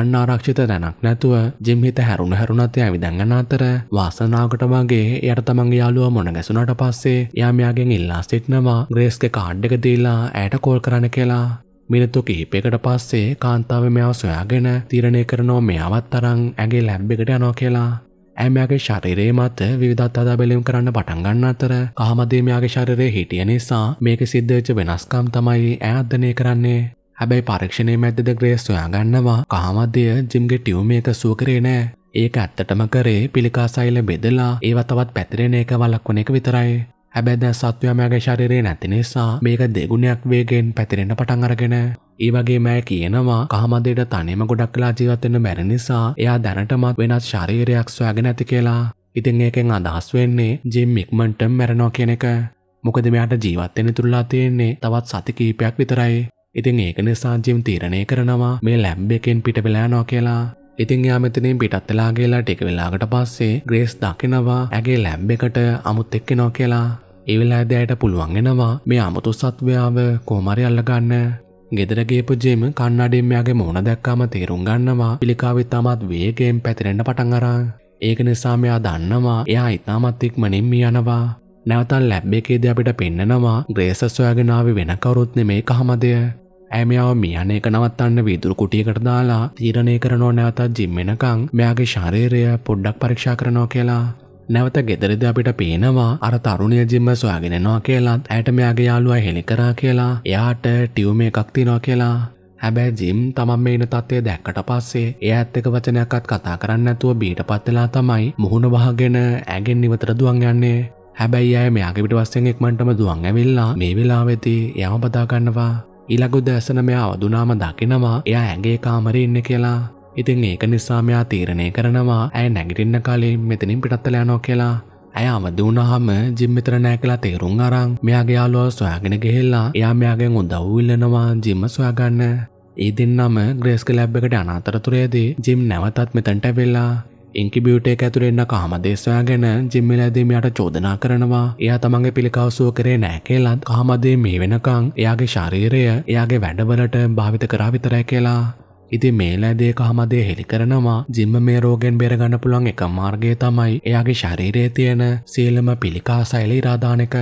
යන්න ආරක්ෂිත දැනක් නැතුව ජිම්හිත හැරුණ හැරුණත්ය ඇවිදැඟන අතර වාසනාකට වගේ යට තමන්ගේ යාලුව මොන ගැසුනට පස්සේ යාමයාගෙන් ඉල්ලා සිටනවා ග්‍රේස්ක කාඩ්ඩක දීලා ඇයට කෝල් කරන කියලා මිනිත්තු කිහිපයකට පස්සේ කාන්තාව මෙයාව සොයාගෙන තීරණය කරනෝ මෙයාවත් තරම් ඇගේ ලැබ් එකට යනවා කියලා. ඇමයාගේ ශරීරයේ මත විවිධත් අදා බැලීම් කරන්න පටන් ගන්න අතර කහමදේ මෙයාගේ ශරීරයේ හිටිය නිසා මේක සිද්ධ වෙච්ච වෙනස්කම් තමයි ඈ අධ්‍යයනය කරන්නේ. හැබැයි පරීක්ෂණයේ මැද්දේද ග්‍රේස් හොයාගන්නවා කහමදේ ජිම්ගේ ටියුම් එක සුව කරේ නෑ. ඒක ඇත්තටම කරේ පිළිකාසයිල බෙදලා ඒව තවත් පැතිරෙන එක වළක්වන එක විතරයි. හැබැද සත්වයා මෑගේ ශරිරේ නැති නිසා මේක දෙගුණයක් වේගෙන් පැතිරෙන පටන් අරගෙන ඒ වගේ මෑ කියනවා කහමදේට තනියම ගොඩක් වෙලා ජීවත් වෙන්න බැරි නිසා එයා දැනටමත් වෙනත් ශරීරයක් සොයාගෙන ඇති කියලා. ඉතින් ඒකෙන් අදහස් වෙන්නේ ජිම් ඉක්මන්ටම මැරෙනවා කියන එක. මොකද මෙයාට ජීවත් වෙන්න තුරුලා තියෙන්නේ තවත් සති කිහිපයක් විතරයි. ඉතින් ඒක නිසා ජිම් තීරණය කරනවා මේ ලැබ් එකෙන් පිට වෙලා යනවා කියලා. ඉතින් යා මෙතනින් පිටත් වෙලා ගිහලා ටික වෙලාකට පස්සේ ග්‍රේස් දකිනවා ඇගේ ලැබ් එකට අමුත් එක්කෙනවා කියලා. ඒවෙලා දෑයට පුළුවන් එෙනවා මේ අමුතු සත්වයාව කෝමරි අල්ලගන්න ගෙදරගේපු ජේම කන්නඩෙම්මයාගේ මෝන දැක්කාම තේරුම් ගන්නවා පිළිකාවිත් තමත් වේගෙන් පැතිරෙන්ට පටන් අරා ඒක නිසාමයා දන්නවා එයා ඉතාමත්තික් මනින් මියනවා නැවතන් ලැබ් එකේද අපිට පෙන්නනවා ග්‍රේසස්වයාගෙනාව වෙන කවරුත් නෙමේ කහමදය ඇමයාව මියන එක නවත්තන්න විදුරු කුටියකට දාලා තීරණය කරනෝ නැවතත් ජිම්මෙනකං මෙයාගේ ශරීරය පොඩ්ඩක් පරීක්ෂා කරනෝ කියලා නැවත ගෙදරද අපිට පේනවා අර තරුණය ජිම්ම සොයාගෙනනවා කියලාත් ඇයට මෙයාගේ යාළුවා හෙළි කරා කියලා එයාට ටියවම එකක් තිනවා කියලා හැබැයි ජිම් තමන් මේ ඉන තත්ත්වය දැක්කට පස්සේ ඒ ඇත්තක වචනයක්ත් කතා කරන්න ඇතුව බීට පත්වෙලා තමයි මුහුණ වහගෙන ඇගෙන් නිවතර දුවන් යන්නේ හැබැයි අය මෙයාගේ පිට වස්සෙන් එක්මටම දුවන් ඇවිල්ලා මේ වෙලාවෙති යම පතාගන්නවා ඉලගු දැසන මෙයා අවදුනාම දකිනවා එයා ඇගේ කාමර ඉන්න කියලා ඉතින් ඒක නිසාම යා තීරණය කරනවා ඇය නැගිටින්න කලින් මෙතනින් පිටත්තල යනවා කියලා. ඇය අවදි වුණාම ජිම් මෙතන නැහැ කියලා තේරුම් අරන් මෙයාගේ යාළුවා සොයාගෙන ගිහිල්ලා එයා මෙයාගෙන් උදව් ඉල්ලනවා ජිම්ම සොයාගන්න. ඒ දෙන්නම ග්‍රේස් ලැබ් එකට යන අතරතුරේදී ජිම් නැවතත් මෙතනට වෙලා ඉංකිබියුට එක ඇතුරෙන්න්න කහමදේශයා ගැන ජිම්මිලදීම යට චෝදනා කරනවා එයා තමන්ගේ පිළිකවසුව කරේ නෑ කියලත් කහමදේ මේ වෙනකං එයාගේ ශරීරය එයාගේ වැඩවලට භාවිත කරා විතරයි කියලා ඉතින් මේ ලෑදේ කහමදේ හෙළි කරනවා ජිම්ම මේ රෝගෙන් බේරගන්න පුළුවන් එක මාර්ගය තමයි එයාගේ ශරීරයේ තියෙන සියලම පිළිකා සෛල ඉරාදාන එක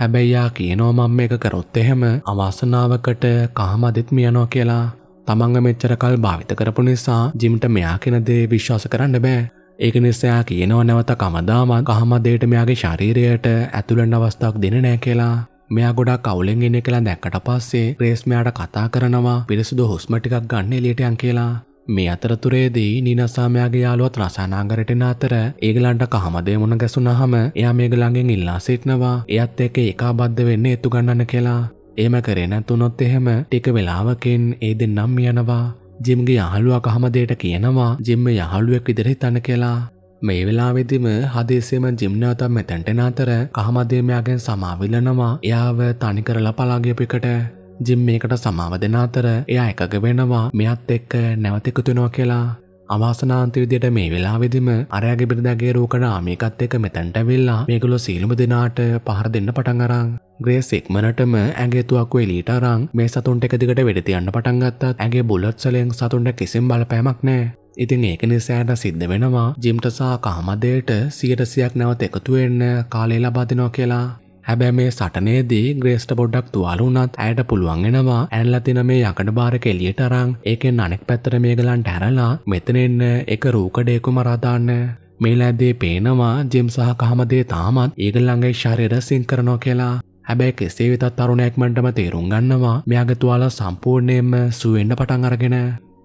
හැබැයියා කියනෝ මම මේක කරොත් එහෙම අවාසනාවකට කහමදෙත් මියනෝ කියලා. තමන්ග මෙච්චරකල් භාවිත කරපු නිසා ජිම්ට මෙයා කෙන දේ විශ්වාස කරන්න බෑ. ඒක නිසායා කියනව නැවත කමදාම කහමදේට මෙයාගේ ශරීරයට ඇතුළෙන් අවස්ථාවක් දෙන නෑ කියලා. මෙයා ගොඩා කවුලෙන් එන්නේ කියලා දැක්කට පස්සේ රේස් මෙයාට කතා කරනවා පිරිසුදු හුස්ම ටිකක් ගන්න එළියට යන් කියලා. මේ අතරතුරේදී නීනසාමයාගේ යාළුවත් රසානාගරටෙන අතර ඒගලන්ට කහමදේ මුණ ගැසුනහම එයා මේගලන්ගෙන් ඉල්ලා සිටනවා එයත් එක්ක ඒකාබද්ධ වෙන්න එතු ගන්නන්න කියලා. එහෙම කරේ නැතුනොත් එහෙම ටික වෙලාවකින් ඒ දෙන්නම් යනවා. ජිම්ගේ යහළුවා කහමදේට කියනවා ජිම්ම යහළුවෙක් විදිහට හිතන්න කියලා. මේ වෙලාවෙදිම හදේසියම ජිම්නාතම් මෙතැන්ටෙන අතර කහමදේමයාගෙන් සමාවිලනවා එයාව තනි කරලා පලාගියපිකට ජිම් මේකට සමාව දෙන අතර එයා එකග වෙනවා මෙයත් එක්ක නැවතෙකුතුනෝ කියලා අවාසනාන්ත විදියට මේ වෙලාවෙදිම අරයාගේ බිරිඳගේ රූකඩ ආමේකත් එක්ක මෙතැන්ට ඇවිල්ලා මේගොල්ලෝ සීලුම දෙනාට පහර දෙන්න පටන් අරන් ග්‍රේස් ඉක්මනටම ඇගේ තුවක්කුව එලීට අරන් මේ සතුන්ට එක දිගට වෙඩි තියන්න පටන් ගත්තත් ඇගේ බුලට් සලෙන් සතුන්ට කිසිම බලපෑමක් නැහැ. ඉතින් ඒක නිසාට සිද්ධ වෙනවා ජිම්ට සහ කාමදේට සියට සියක් නැවත එකතු වෙන්න කාලය ලබා දෙනවා කියලා. හැබැ මේ සටනේදී ග්‍රේස්ට බොඩ්ඩක් තුවාලුනත් ඇයට පුළුවන් එෙනවා ඇල්ලතින මේ යකඩ බාරක එලියට අරං ඒකෙන් අනෙක් පැත්තර මේගලන්ට ඇරලා මෙතනෙන්න එක රූකඩේකු මරාදාන්න මේලෑදේ පේනවා ජෙම් සහ කහමදේ තාමත් ඒගල්ලඟගේ ශරිර සිංකරනෝ කියලා හැබැයි කෙසේ වෙතත් තරුණයක් මටම තේරුම් ගන්නවා මෙයාගතුවාලා සම්පූර්ණයෙන්ම සුවෙන්ඩ පටන් අරගෙන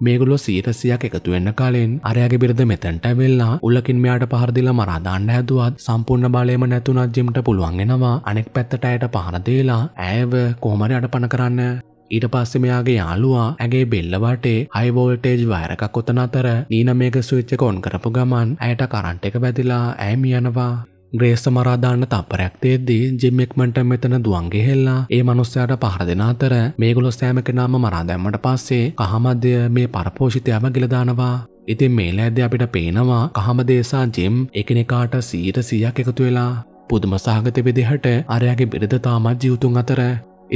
මේගොල්ලෝ සීතසියක් එකතු වෙන්න කාලෙන් අරයාගේ බිරිඳ මෙතැන්ට ඇවිල්ලා උල්ලකින් මෙයාට පහර දීලා මරා දාන්න හැදුවත් සම්පූර්ණ බලයම නැතුණත් ජිම්ට පුළුවන් වෙනවා අනෙක් පැත්තට ඇයට පහර දීලා ඇයව කොහොම හරි අඩපණ කරන්න ඊට පස්සේ මෙයාගේ යාළුවා ඇගේ බෙල්ල වටේ හයි වෝල්ටේජ් වයර් එකක් ඔතන අතර නීන මේක ස්විච් එක ඔන් කරපු ගමන් ඇයට කරන්ට් එක වැදිලා ඇය මියනවා ග්‍රේස්ස මරාදාන්න තප්පරයක් තේද්දී ජිම්මෙක්මට මෙතන දුවන්ගේ හෙල්ලා ඒ මනුස්සයාට පහර දෙෙන අතර මේගොලො සෑමකෙනම මරා දැම්මට පස්සේ කහමධ්‍ය මේ පරපෝෂිතයම ගිලදානවා ඉතින් මේ ලෑද අපිට පේනවා කහමදේසා ජෙම් එකනෙකාට සීට සියක් එකතු වෙලා පුදුම සහගත විදිහට අරයාගේ බිරිධතාමත් ජීවතුන් අතර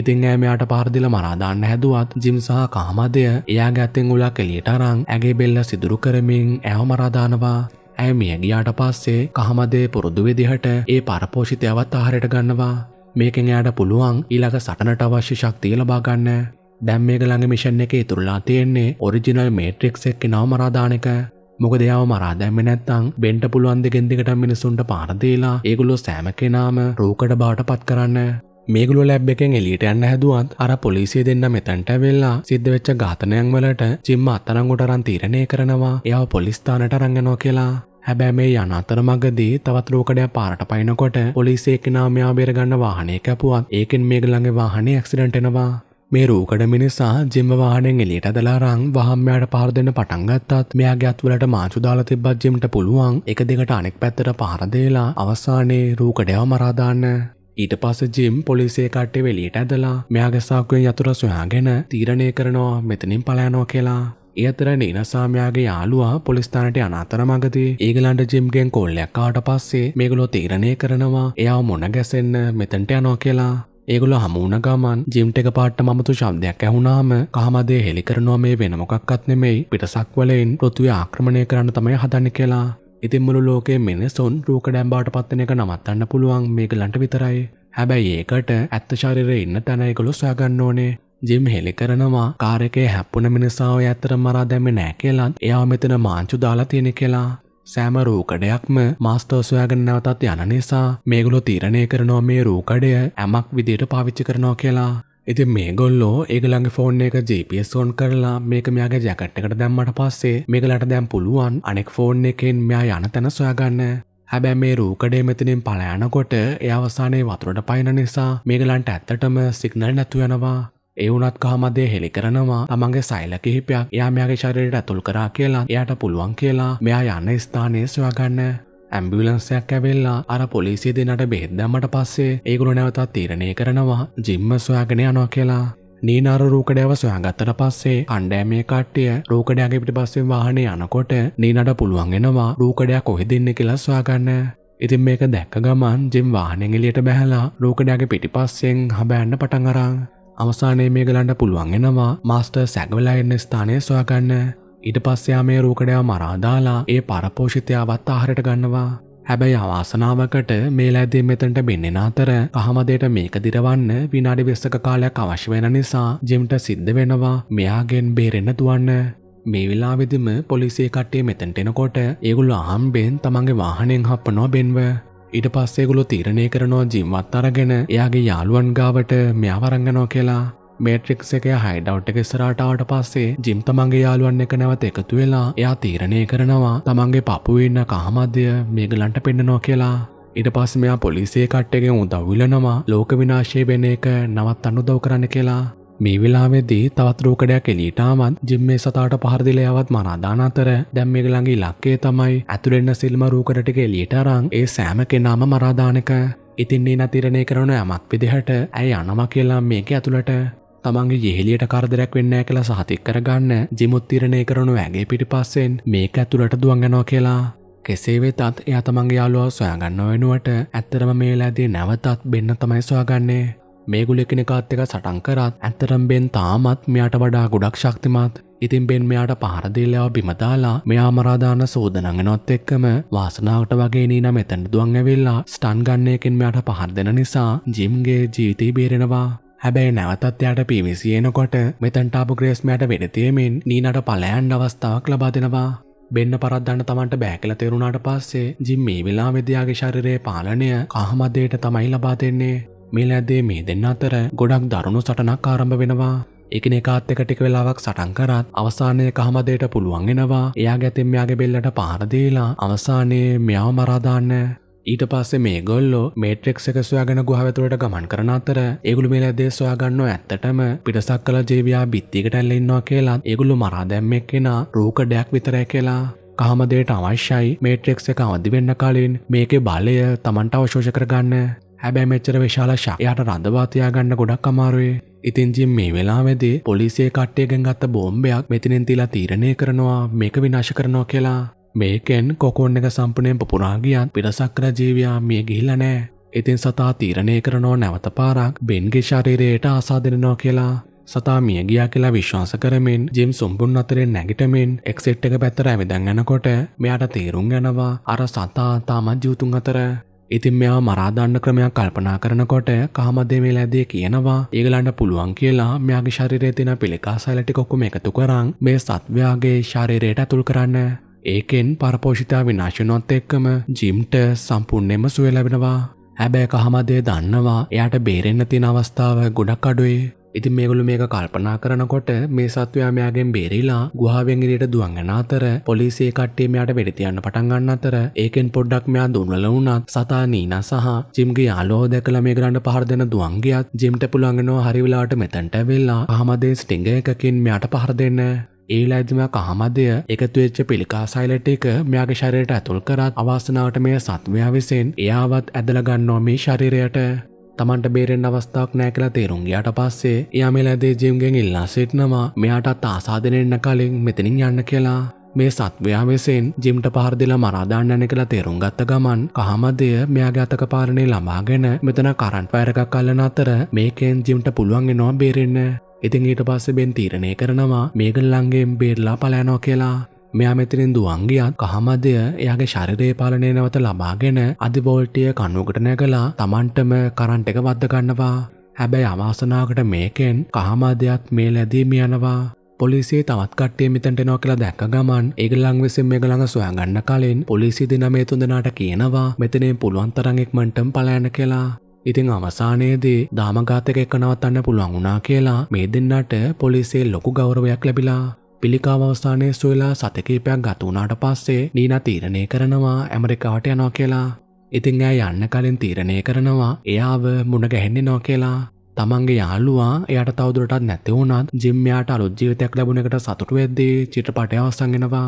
ඉතින් ඇමයාට පාරදිල මරාදාන්න හැදුවත් ජිම්සාහ කාමදය එයා ගැත්තෙන් උලා කෙලියට අරං ඇගේ බෙල්ල සිදුරු කරමින් ඇව මරාදානවා ඇය මියගියාට පස්සේ කහමදේ පුරුදු විදිහට ඒ පරපෝෂිතයවත් ආහාරයට ගන්නවා. මේකෙන් එයාට පුළුවන් ඊළඟ සටනට අවශ්‍ය ශක්තිය ලබා ගන්න. දැන් මේක ළඟ මිෂන් එකේ ඉතුරුලා තියෙන්නේ ඔරිජිනල් මේට්‍රික්ස් එක්ක නවමරා දාන එක. මොකද එයාව මරා දැම්මේ නැත්නම් වෙන්න පුළුවන් දෙකෙන් දෙකට මිනිසුන්ට පාර දීලා ඒගොල්ලෝ සෑම කෙනාම රූකඩ බවට පත් කරන්න. මේගලු ලැබ් එකෙන් එලියට යන්න හැදුවත් අර පොලිසිය දෙන්න මෙතැන්ට වෙල්ලා සිද්ධ වෙච්ච ඝාතනයන් වලට ජිම්ම අත්තරංගොට අරන් තීරණය කරනවා එයාව පොලිස් ස්ථානට අරන් කියලා හැබැයි මේ යන අතරමඟදී තවත් රෝකඩයක් පාරට පයින්නකොට පොලිසිය එක්කෙනා මෙයා බේරගන්න වාහනේ කැපුවත් ඒකෙන් මේගලගේ වාහනේ ඇක්සිඩන්ට් වෙනවා මේ රූකඩ මිනිසා ජිම්ම වාහනෙන් එලියට දලා රං වහම්මයාට පහර දෙන්න පටන් ගත්තත් මෙයාගේ අත්වලට මාචු දාලා තිබ්බත් ජිම්ට පුළුවන් එක දෙකට අනෙක් පැත්තට පහර දෙලා අවසානයේ රූකඩයව මරා දාන්න. ඊට පස ජිම් පොලිසිය කට්ටේ වෙලියට ඇදලා මෙයාගසාක්කුවෙන් යතුර සොයාගෙන තීරණය කරනවා මෙතනින් පලයනෝ කියලා. ඒතර නීනසාමයාගේ යාලුවා පොලිස්ථානට අනාතර මගදී ඒගලන්ට ජිම්ගෙන් කොල්ලයක් කාට පස්සේ මේගොලෝ තීරණය කරනවා එයා මොන ගැසෙන්න මෙතන්ට යනෝ කියලා. ඒගොල හමුණ ගමන් ජිම්ට එක පාට මතු ශබ්දයක් ඇහුුණාම කහමදේ හෙළිකරනවා මේ වෙනමොකක්ත් නෙමෙයි පිටසක්වලෙන් පෘතුවේ ආක්‍රමණය කරන්න තමයි හදන්න කියලා ඉතින් මුළු ලෝකයේ මිනිසුන් රූකඩැම්බාට පත්වන එක නවත්තන්න පුළුවන් මේක ලන්ට විතරයි. හැබැයි ඒකට ඇත්ත ශරීරයේ ඉන්න තැන ඒගොල්ලෝ සොයාගන්න ඕනේ. ජිම් හෙළි කරනවා කාරකේ හැප්පුණ මිනිසාව ඇත්තට මරා දැම්මේ නෑ කියලත් එයා මෙතන මාංචු දාලා තියෙන කියලා. සෑම රූකඩයක්ම මාස්ටර් සොයාගෙන නැවතත් යන නිසා මේගොල්ලෝ තීරණය කරනවා මේ රූකඩය ඇමක් විදියට පාවිච්චි කරනවා කියලා. ඉති මේගොල්ලෝ ඒගළඟ ෆෝන් එක ජපෝන් කරලා මේක මෙයාගේ ජැකට්ටකට දැම්මට පස්සේ මේකලට දැම් පුළුවන් අනෙක් ෆෝන් එකෙන් මෙයා යන තැන සොයාගන්න හැබැ මේ රූකඩේ මෙතනින් පලයනකොට ඒ අවසානයේ වතුරට පයින නිසා මේගලන්ට ඇත්තටම සිගනල් නැතු යනවා ඒවුනත් කහමදේ හෙළි කරනවා තමන්ගේ සයිල කිහිපයක් යා මෙයාගේ ශරීරයට ඇතුල් කරා කියලා එයට පුළුවන් කියලා මෙයා යන්න ස්ථානය සොයාගන්න ඇම්බිලන්සයක් ඇවෙල්ලා අර පොලිසිය දෙනට බෙහෙත් දැම්මට පස්සේ ඒගුණ නැවතත් තීරණය කරනවා ජිම්ම සොයාගෙන යනවා කියලා. නීනාර රූකඩයව සොයාගත්තට පස්සේ අන්ඩෑමේ කට්ටිය රූකඩයාගේ පිට පස්සේ වාහනය යනකොට නීනට පුළුවන්ගෙනවා රූකඩයක් කොහෙ දෙන්න කියලා සොයාගන්න. ඉතින් මේක දැක්ක ගමන් ජිම් වාහනෙන් එලියට බැහැලා රූකඩයාගේ පිටිපස්සෙන් හබෑන්න පටන් අරන්. අවසානයේ මේ ගලන්ට පුළුවන්ගෙනවා මාස්ටර් සැගවලා එන්න ස්ථානය සොයාගන්න. ඊට පස්සයා මේ රූකඩයා මරාදාලා ඒ පරපෝෂිතයාවත් ආහරට ගන්නවා. හැබැයි අවාසනාවකට මේ ලැදේ මෙතනට බෙන්නෙන අතර කහමදයට මේක දිරවන්න විනාඩි වෙස්සක කාලයක් අවශ්‍ය වෙන නිසා ජිම්ට සිද්ධ වෙනවා මෙයාගෙන් බේරෙන්න තුවන්න. මේ වෙලාවෙදිම පොලිසිය කට්ටිය මෙතනට එනකොට ඒගොල්ලෝ අහම්බෙන් තමන්ගේ වාහනයෙන් හප්පනවා බෙන්ව. ඊට පස්සේ ඒගොල්ලෝ තීරණය කරනවා ජිම්වත් අරගෙන එයාගේ යාළුවන් ගාවට මෙයා වරංගනවා කියලා. මේට්‍රික්ස එක හයි ඩවට් එක ස්රාටාවට පස්සේ ජිම් තමන්ගේ යාළුවන් එක නැවත එකතු වෙලා එයා තීරණය කරනවා තමන්ගේ පපුවෙන්න කහමද්‍ය මේගලන්ට පෙන්න්නනෝ කියලා ඉට පස් මෙයා පොලිසිය කට්ටගෙන් උදව්විලනවා ලෝක විනාශය වෙන එක නවත් අනුදව් කරන්න කියලා මේ වෙලාවෙදී තවත් රෝකඩයක් එලීටාමත් ජිම්මේ සතාට පහරදිලයවත් මනාදාන අතර දැම් මේගලඟගේ ලක්කේ තමයි ඇතුළෙන්න සිල්ම රූකටටික එලීටරං ඒ සෑම කෙනාම මරාධානක ඉතින්නේ නතිරණය කරන යමක් විදිහට ඇයි අනම කියලා මේක ඇතුළට තමන්ගේ යෙහෙලියට කරදරයක් වෙන්නෑ කියලා සහතික් කරගන්න ජිමුත් තිරණය කරනු ඇගේ පිටි පස්සෙන් මේක ඇතුළට දුවන් යනවා කියලා. කෙසේ වෙතත් එයා තමන්ගේ යාළුවා සොයාගන්න වෙනුවට ඇත්තරම මේ ලැදී නැවතත් බෙන්න තමයි සොයාගන්නේ. මේගුලෙකිනෙකාත් එක සටන් කරත් ඇත්තරම් බෙන් තාමත් මෙයාට වඩා ගොඩක් ශක්තිමත් ඉතින් බෙන් මෙයාට පහරදිල්ලව බිමදාලා මෙයා මරාදාන සෝදනගෙනොත් එක්කම වාසනාවට වගේ නීන මෙතැන දුවන් ඇවිල්ලා ස්ටන් ගන්නයකින් මෙයාට පහර දෙන නිසා ජිම්ගේ ජීවිතී බේරෙනවා හැබැයි නැවතත් යාට පිවිසි එනකොට මෙතන්ටාපු ග්‍රේස්මයට වෙනතියමින් නීනට පලෑන් අවස්ථාවක් ලබා දෙනවා. බෙන්න්න පරද්දන්න තමන්ට බෑකල තෙරුණාට පස්සේ ජිම් මේ වෙලා වෙදයාගේ ශරිරයේ පාලනය කහමදයට තමයි ලබා දෙන්නේ. මේ ඇදේ මේ දෙන්න අතර ගොඩක් දරුණු සටනක් ආරම්භ වෙනවා. එකන එකත් එක ටික වෙලාවක් සටන්කරත් අවසානය කහමදයට පුළුවන්ගෙනවා එයා ගැතෙම් යාගේ බෙල්ලට පාරදීලා අවසානයේ මෙයාව මරාදාන්න ඊට පස්සේ මේ ගොල්ලෝ මේට්‍රෙක් එක සොයාගෙන ගුහාවැතුරට ගමන් කරන අතර ඒගොල්ලෝ මේ ලැද්දේ සොයාගන්නෝ ඇත්තටම පිටසක් කළ ජීවියා බිත්තියකට ඇල්ලලා ඉන්නවා කියලා ඒගොල්ලෝ මරා දැම්මෙක් කෙනා රූකඩයක් විතරයි කියලා කහමදේට අවශ්‍යයි මේට්‍රෙක්ස එක අවදිවෙන්න කලින් මේකේ බලය තමන්ට අවශෝෂ කරගන්න හැබැ මෙච්චර විශාල ශක්යට රඳවාතියාගන්න ගොඩක් අමාරුවේ ඉතින්ජිම් මේ වෙලාවෙදේ පොලිසිය කට්ටයගෙන් ගත්ත බෝම්බයක් මෙතිනෙන්තිලා තීරණය කරනවා මේක විනාශ කරනවා කියලා මේකෙන් කොකොන්න එක සම්පනයෙන් පුරාගියන් පිරසක්කර ජීවයා මිය ගිහිලනෑ ඉතින් සතා තීරණය කරනෝ නැවත පාරක් බෙන්ගේ ශරීරයට ආසා දෙනවා කියලා සතා මිය ගියා කියලා විශ්වාස කරමින් ජිම් සුම්බුන් අතරෙන් නැගිටමින් එක්සෙට් එක පැත්තර ඇවිදන් යනකොට මෙයාට තේරුම් යනවා අර සතා තාමත් ජීවතුන් අතර ඉතින් මෙයා මරාදන්න ක්‍රමයක් කල්පනා කරනකොට කහමදේ මේ ලැදේ කියනවා ඒගලන්ට පුළුවන් කියලා මෙයාගේ ශරීරයේ තියෙන පිළිකාසලටි කොක්කුම එකතු කරන් මේ සත්වයාගේ ශරීරයට ඇතුල් කරන්න ඒකෙන් පරපෝෂිතා විනාශනොත් එක්කම ජිම්ට සම්පූර්ණෙම සුව ලැබෙනවා හැබැයි කහමදේ දන්නවා එයාට බේරෙන්න තියෙන අවස්ථාව ගොඩක් අඩුවේ ඉතින් මේගොලු මේක කල්පනා කරනකොට මේ සත්වයා මෙයාගෙන් බේරිලා ගුහාවෙන් එළියට දුවගෙන අතර පොලිසිය කට්ටිය මෙයාට වෙඩි තියන්න පටන් ගන්න අතර ඒකෙන් පොඩ්ඩක් මෙයා දුර්වල වුණත් සතා නීනා සහ ජිම්ගේ යාළුවෝ දැකලා මේ ගරන්ඩ පහර දෙන දුවන් ගියත් ජිම්ට පුළුවන් වෙනවා හරි වෙලාවට මෙතනට වෙලා අහමදේ ස්ටිංග එකකින් මෙයාට පහර දෙන්න ඒලාදිම කහමදය එකතුවෙච්ච පිළිකාසයිලට එක මෙයාගේ ශරයට ඇතුල් කරත් අවාසනාවට මේ සත්වයා විසින් එයාවත් ඇදලගන්නෝමී ශරීරයට තමන්ට බේරෙන් අවස්ථාවක් නෑ කියලා තේරුම් ගියාට පස්සේ එයා මේ ලැදේ ජිම්ගෙන් ඉල්ලා සිටිනවා මෙයාටත් ආසාදෙනෙන්න කලින් මෙතනින් යන්න කියලා මේ සත්වයා වෙසෙන් ජිම්ට පහරදිලා මරාදාන්නන කියලා තේරුම් ගත්ත ගමන් කහමදය මෙයාගේ අතක පාලනය ළමාගෙන මෙතන කරන්ට් පෑරකක් අල්ලන අතර මේකෙන් ජිම්ට පුළුවන් එනවා බේරෙන්න ඉතින් ඊට පස්සේ බෙන් තීරණය කරනවා මේගල් ළඟෙන් බේරලා පලෑනෝ කියලා මෙයා මෙතනින් දුවන්ගියත් කහමදය එයාගේ ශරිරය පාලනය නැවත ලබාගෙන අධිවෝල්ටිය කණුවකට නැගලා තමන්ටම කරන්ට එක වද්දගන්නවා හැබැයි අවාසනාකට මේකෙන් කහමාදයක් මේ ලැදීම යනවා පොලිසිේ තවත් කටේ මිතට නෝ කියලා දැක්ක ගමන් ඒගලං විසින් මේගළඟ සොයගන්න කලින් පොලිසි දිනමේ තුඳනාට කියනවා මෙතනේ පුළුවන්තරංෙක් මටම් පලෑන කියලා ඉතිං අවසානයේදී දාමගාතක එක නවත්තන්න පුළුවන් වුණා කියලා මේ දෙන්නට පොලිසිය ලොකු ගෞරවයක් ලැබිලා පිළිකාව අවස්ථානයේ සුවෙලා සතකීපයක් ගත වුණාට පස්සේ නීනා තීරණය කරනවා ඇමරිකාවට යනවා කියලා. ඉතින් ඇය යන්න කලින් තීරණය කරනවා එයාව මුණ ගැහෙන්නේ නෝ කියලා. තමන්ගේ යාළුවා එයට තවදුරටත් නැති වුණත් ජිම්යාට අලුත් ජීවිතයක් ලැබුණ එකට සතුටු වෙද්දී චිත්‍රපටය අවසන් වෙනවා.